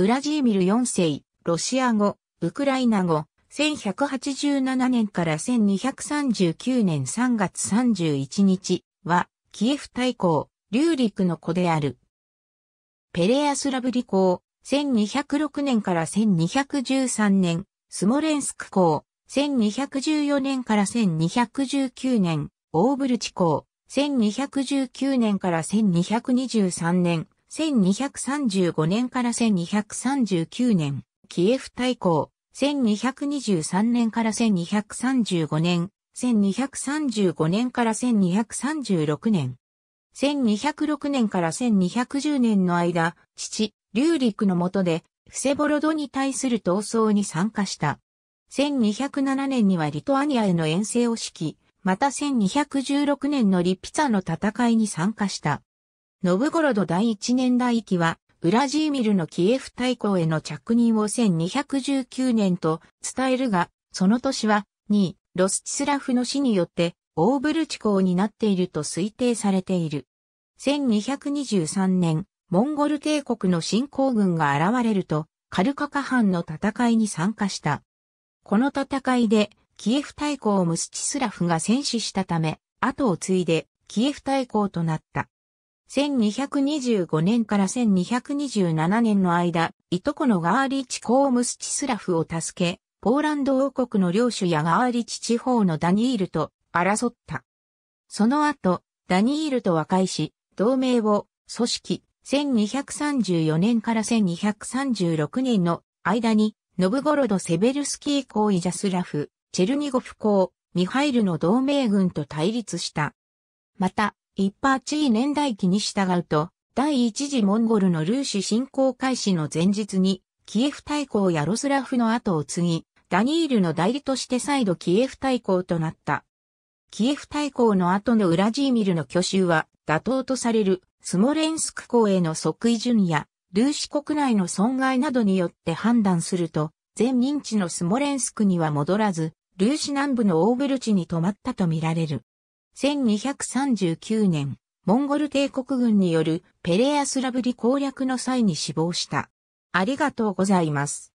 ウラジーミル4世、ロシア語、ウクライナ語、1187年から1239年3月31日は、キエフ大公、リューリクの子である。ペレアスラブリ公、1206年から1213年、スモレンスク公、1214年から1219年、オーブルチ公、1219年から1223年、1235年から1239年、キエフ大公、1223年から1235年、1235年から1236年、1206年から1210年の間、父、リリュックの下で、フセボロドに対する闘争に参加した。1207年にはリトアニアへの遠征を指揮、また1216年のリピツァの戦いに参加した。ノブゴロド第一年代期は、ウラジーミルのキエフ大公への着任を1219年と伝えるが、その年は、2、ロスチスラフの死によって、オーブルチ公になっていると推定されている。1223年、モンゴル帝国の侵攻軍が現れると、カルカカ藩の戦いに参加した。この戦いで、キエフ大公をムスチスラフが戦死したため、後を継いで、キエフ大公となった。1225年から1227年の間、いとこのガーリチコームスチスラフを助け、ポーランド王国の領主やガーリチ地方のダニールと争った。その後、ダニールと和解し、同盟を組織、1234年から1236年の間に、ノブゴロド・セベルスキー公イジャスラフ、チェルニゴフ公、ミハイルの同盟軍と対立した。また、一パ地位年代記に従うと、第一次モンゴルのルーシ侵攻開始の前日に、キエフ大公やロスラフの後を継ぎ、ダニールの代理として再度キエフ大公となった。キエフ大公の後のウラジーミルの去就は、妥当とされる、スモレンスク港への即位順や、ルーシ国内の損害などによって判断すると、全認知のスモレンスクには戻らず、ルーシ南部のオーブルチに泊まったとみられる。1239年、モンゴル帝国軍によるペレアスラブリ攻略の際に死亡した。ありがとうございます。